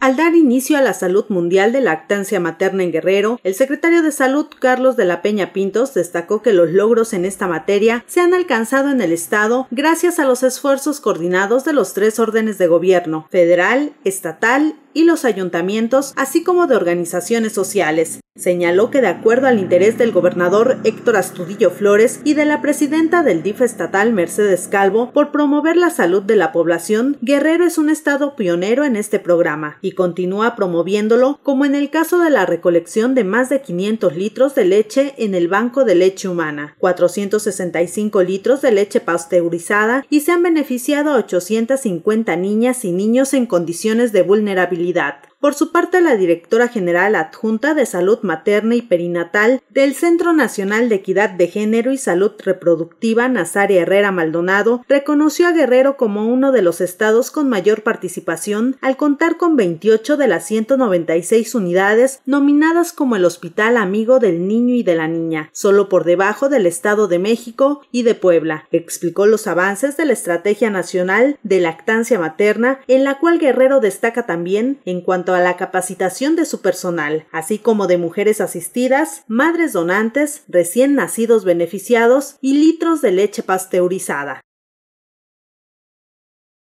Al dar inicio a la Salud Mundial de Lactancia Materna en Guerrero, el secretario de Salud Carlos de la Peña Pintos destacó que los logros en esta materia se han alcanzado en el Estado gracias a los esfuerzos coordinados de los tres órdenes de gobierno, federal, estatal y los ayuntamientos, así como de organizaciones sociales. Señaló que de acuerdo al interés del gobernador Héctor Astudillo Flores y de la presidenta del DIF estatal Mercedes Calvo por promover la salud de la población, Guerrero es un estado pionero en este programa y continúa promoviéndolo, como en el caso de la recolección de más de 500 litros de leche en el Banco de Leche Humana, 465 litros de leche pasteurizada y se han beneficiado a 850 niñas y niños en condiciones de vulnerabilidad. Por su parte, la directora general adjunta de Salud Materna y Perinatal del Centro Nacional de Equidad de Género y Salud Reproductiva, Nazaria Herrera Maldonado, reconoció a Guerrero como uno de los estados con mayor participación al contar con 28 de las 196 unidades nominadas como el Hospital Amigo del Niño y de la Niña, solo por debajo del Estado de México y de Puebla. Explicó los avances de la Estrategia Nacional de Lactancia Materna, en la cual Guerrero destaca también en cuanto a la capacitación de su personal, así como de mujeres asistidas, madres donantes, recién nacidos beneficiados y litros de leche pasteurizada.